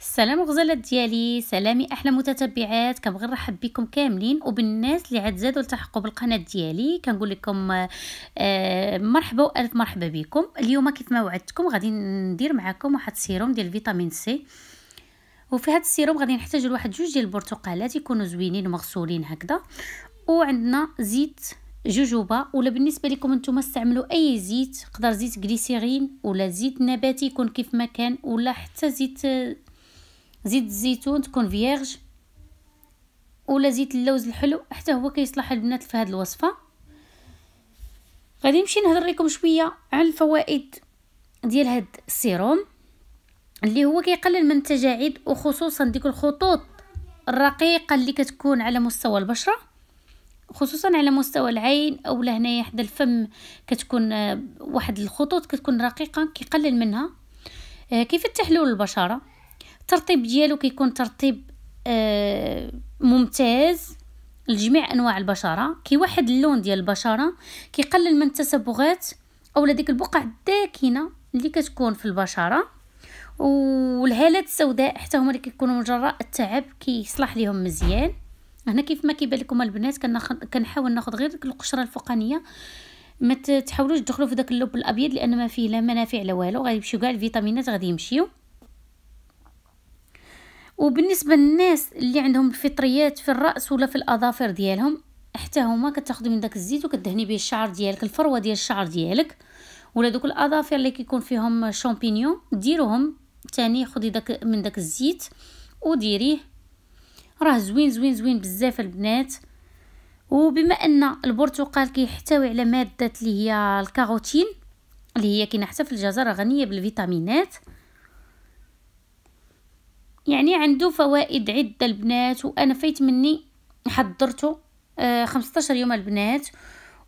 السلام غزلات ديالي سلامي احلى متتبعات كنبغي نرحب بكم كاملين وبالناس اللي عاد زادوا التحقوا بالقناه ديالي كنقول لكم آه مرحبا والف مرحبا بكم اليوم كيف ما وعدتكم غادي ندير معكم واحد السيروم ديال فيتامين سي وفي هذا السيروم غادي نحتاج لواحد جوج ديال البرتقالات يكونوا زوينين مغسولين هكذا وعندنا زيت جوجوبا ولا بالنسبه لكم نتوما استعملوا اي زيت قدر زيت غليسيرين ولا زيت نباتي يكون كيف ما كان ولا حتى زيت زيت الزيتون تكون فييرج ولا زيت اللوز الحلو حتى هو كيصلح البنات في هذه الوصفه غادي نمشي نهضر لكم شويه على الفوائد ديال هاد السيروم اللي هو كيقلل من التجاعيد وخصوصا ديك الخطوط الرقيقه اللي كتكون على مستوى البشره خصوصا على مستوى العين او لهنايا حدا الفم كتكون آه، واحد الخطوط كتكون رقيقه كيقلل منها آه، كيفتح له البشره الترطيب ديالو كيكون ترطيب آه، ممتاز لجميع انواع البشره كيوحد اللون ديال البشره كيقلل من التصبغات اولا ديك البقع الداكنه اللي كتكون في البشره والهالات السوداء حتى هما اللي كيكونوا من جراء التعب كيصلح ليهم مزيان هنا كيف ما كيبان لكم البنات كنحاول ناخذ غير ديك القشره الفوقانيه ما تحاولوش تدخلوا في داك اللوب الابيض لان ما فيه لا منافع لا والو غيمشيو كاع الفيتامينات غادي يمشيو وبالنسبه للناس اللي عندهم الفطريات في الراس ولا في الاظافر ديالهم حتى هما كتاخذي من داك الزيت وكدهني به الشعر ديالك الفروه ديال الشعر ديالك ولا دوك الاظافر اللي كيكون فيهم شامبينيون ديروهم تاني خدي داك من داك الزيت وديريه راه زوين زوين زوين بزاف البنات وبما ان البرتقال كيحتوي على ماده اللي هي الكاروتين اللي هي كاينه حتى في الجزر غنيه بالفيتامينات يعني عنده فوائد عده البنات وانا فايت مني حضرته 15 آه، يوم البنات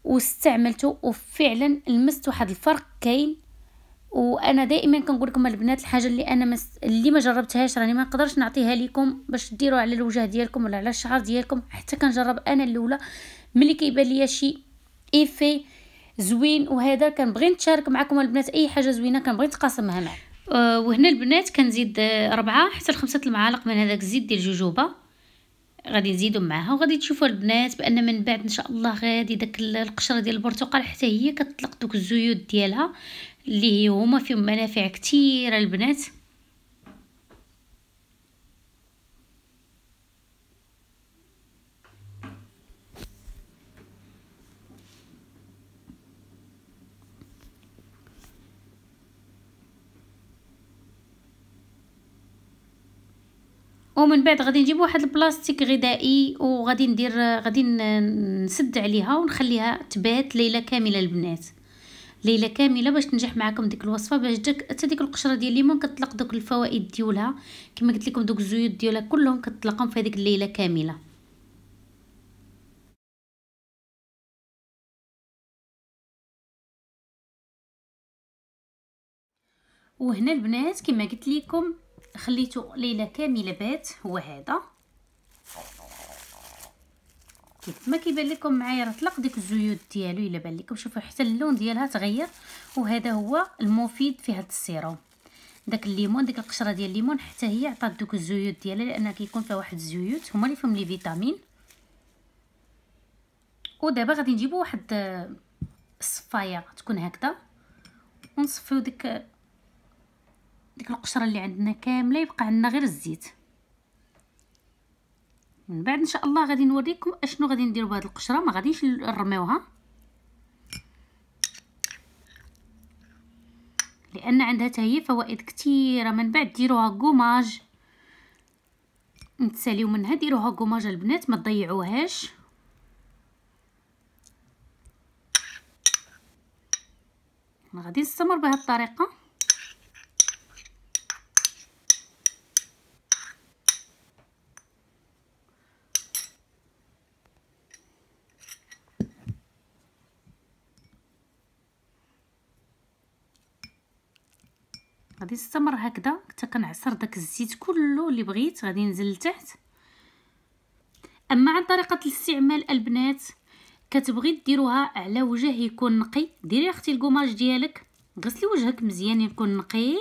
واستعملته وفعلا لمست واحد الفرق كاين وانا دائما كنقول لكم البنات الحاجه اللي انا مس... اللي ما جربتهاش راني ما نقدرش نعطيها لكم باش ديروا على الوجه ديالكم ولا على الشعر ديالكم حتى كنجرب انا الاولى ملي كيبان ليا شي ايفي زوين وهذا كنبغي نتشارك معكم البنات اي حاجه زوينه كنبغي نتقاسمها معكم أه، وهنا البنات كنزيد ربعة حتى لخمسة المعالق من هذاك الزيت ديال الجوجوبة غادي نزيدو معها وغادي تشوفوا البنات بان من بعد ان شاء الله غادي داك القشره ديال البرتقال حتى هي كتطلق دوك الزيوت ديالها اللي هما فيهم منافع كثيره البنات ومن بعد غادي نجيب واحد البلاستيك غذائي وغادي ندير غادي نسد عليها ونخليها تبات ليله كامله البنات ليله كامله باش تنجح معكم ديك الوصفه باش داك حتى ديك القشره ديال الليمون كتطلق دوك الفوائد ديالها كما قلت لكم دوك الزيوت ديالها كلهم كتطلقهم في هذيك الليله كامله وهنا البنات كما قلت لكم خليته ليله كامله بات هو هذا كيف ما كيبان لكم معايا راه طلق ديك الزيوت ديالو الا بان لكم شوفوا حتى اللون ديالها تغير وهذا هو المفيد في هذا السيروم داك الليمون ديك القشره ديال الليمون حتى هي عطات دوك الزيوت ديالها لان كيكون فيها واحد الزيوت هما اللي فيهم لي فيتامين ودابا غادي نجيبو واحد الصفايه تكون هكذا ونصفيو ديك ديك القشره اللي عندنا كامله يبقى عندنا غير الزيت من بعد ان شاء الله غادي نوريكم اشنو غادي نديرو بهاد القشره ما غاديش نرميوها لان عندها تاهي فوائد كثيره من بعد ديروها كوماج نتساليو منها ديروها كوماج البنات ما تضيعوهاش غادي نستمر بهذه الطريقه غادي نستمر هكذا حتى كنعصر داك الزيت كله اللي بغيت غادي ننزل لتحت اما عن طريقه الاستعمال البنات كتبغي ديروها على وجه يكون نقي ديري اختي القماش ديالك غسلي وجهك مزيان يكون نقي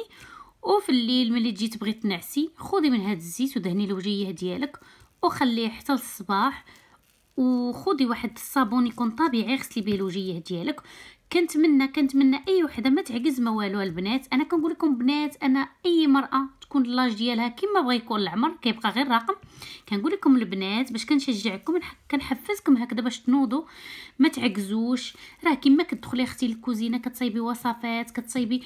وفي الليل ملي تجي تبغي تنعسي خذي من هذا الزيت ودهني الوجيه ديالك وخليه حتى الصباح وخذي واحد الصابون يكون طبيعي غسلي به الوجيه ديالك كنتمنى كنتمنى اي وحده ما تعجز ما والو البنات انا كنقول لكم بنات انا اي مراه تكون لاج ديالها كما بغى يكون العمر كيبقى غير رقم كنقول لكم البنات باش كنشجعكم كنحفزكم هكذا باش تنوضوا ما تعجزوش راه كما كتدخلي اختي للكوزينه كتصايبي وصفات كتصايبي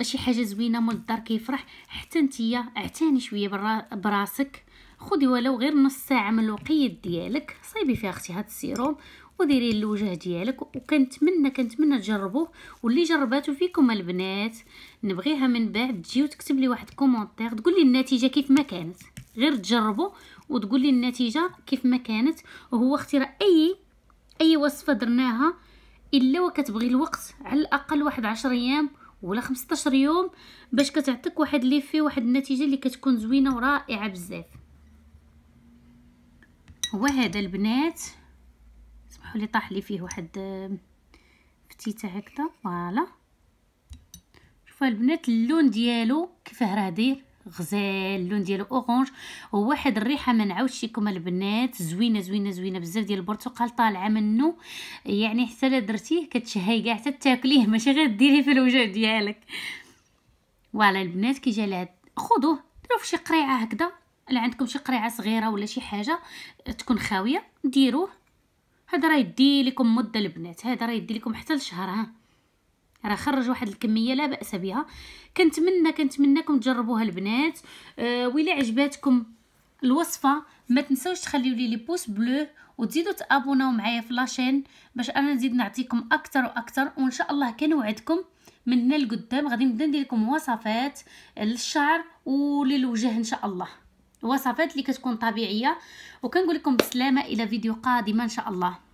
شي حاجه زوينه مول الدار كيفرح حتى نتيا اعتني شويه براسك خدي ولو غير نص ساعه من الوقيت ديالك صايبي فيها اختي هاد السيروم وديري الوجه ديالك وكنتمنى كنتمنى تجربوه واللي جرباتو فيكم البنات نبغيها من بعد تجي وتكتب لي واحد كومونتير تقول لي النتيجه كيف ما كانت غير تجربوا وتقول لي النتيجه كيف ما كانت وهو اختي راه اي اي وصفه درناها الا وكتبغي الوقت على الاقل واحد عشر ايام ولا 15 يوم باش كتعطيك واحد ليفي واحد النتيجه اللي كتكون زوينه ورائعه بزاف هو هذا البنات سمحوا لي طاح لي فيه واحد فتيته هكذا فوالا شوفوا البنات اللون ديالو كيفاه راه داير غزال اللون ديالو اورانج وواحد الريحه ما لكم البنات زوينه زوينه زوينه بزاف ديال البرتقال طالعه منه يعني حتى الا درتيه كتشهي كاع حتى تاكليه ماشي غير ديريه في الوجه ديالك فوالا البنات كي جا لهاد خذوه ديروه في شي قريعه هكذا الا عندكم شي قريعه صغيره ولا شي حاجه تكون خاويه ديروه هذا راه يدي لكم مده البنات هذا راه يدي لكم حتى لشهر ها راه خرج واحد الكميه لا باس بها كنتمنى كنتمناكم تجربوها البنات و آه، ولا عجباتكم الوصفه ما تنساوش تخليو لي لي بوس بلو وتزيدوا تابوناو معايا في لاشين باش انا نزيد نعطيكم اكثر واكثر وان شاء الله كنوعدكم من هنا لقدام غادي نبدا ندير لكم وصفات للشعر وللوجه ان شاء الله الوصفات اللي كتكون طبيعيه وكنقول لكم بالسلامه الى فيديو قادم ان شاء الله